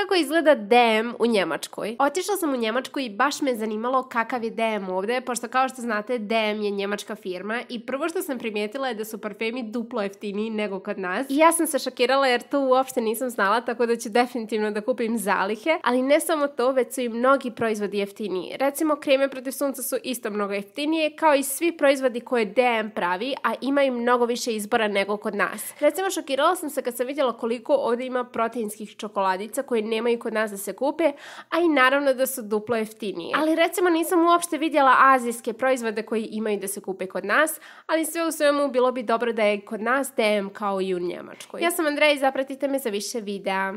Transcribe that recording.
kako izgleda DM u Njemačkoj. Otišla sam u Njemačku i baš me zanimalo kakav je DM ovdje, pošto kao što znate DM je njemačka firma i prvo što sam primijetila je da su parfemi duplo jeftiniji nego kod nas. I ja sam se šokirala jer to uopšte nisam znala, tako da ću definitivno da kupim zalihe, ali ne samo to, već su i mnogi proizvodi jeftiniji. Recimo kreme protiv sunca su isto mnogo jeftinije, kao i svi proizvodi koje DM pravi, a ima i mnogo više izbora nego kod nas. Recimo šokirala sam se kad sam vidjela koliko ovdje ima proteinskih čokoladica koje nemaju kod nas da se kupe, a i naravno da su duplo jeftinije. Ali recimo nisam uopšte vidjela azijske proizvode koji imaju da se kupe kod nas, ali sve u svemu bilo bi dobro da je kod nas DM kao i u Njemačkoj. Ja sam Andreja i zapratite me za više videa.